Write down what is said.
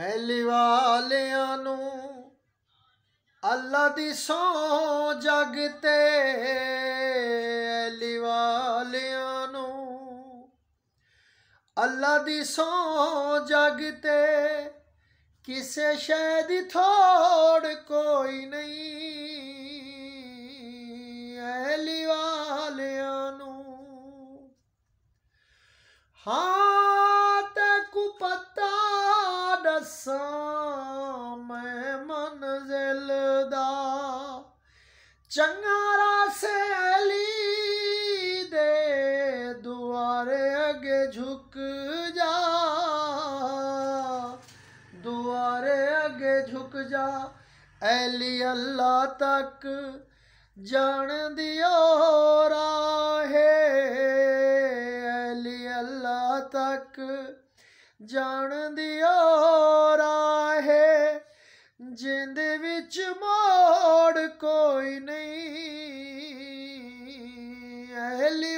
ally ਵਾਲਿਆਂ ਨੂੰ ਅੱਲਾ ਦੀ ਸੋ ਜਗ ਤੇ ਐਲੀ ਵਾਲਿਆਂ ਨੂੰ ਅੱਲਾ ਦੀ ਸੋ ਜਗ ਤੇ ਕਿਸੇ ਸ਼ੈ ਦੀ ਥੋੜ ਕੋਈ ਨਹੀਂ ਐਲੀ ਵਾਲਿਆਂ ਨੂੰ ਹਾਂ शाम मंजिल दा चंगारा से अली दे दुआरे अगे झुक जा दुआरे अगे झुक जा अली अल्लाह तक जान दियो राहे अली अल्लाह तक ਜਾਣ ਦਿਓ ਰਾਹੇ ਜਿੰਦ ਵਿੱਚ ਮੋੜ ਕੋਈ ਨਹੀਂ ਅਹਲੀ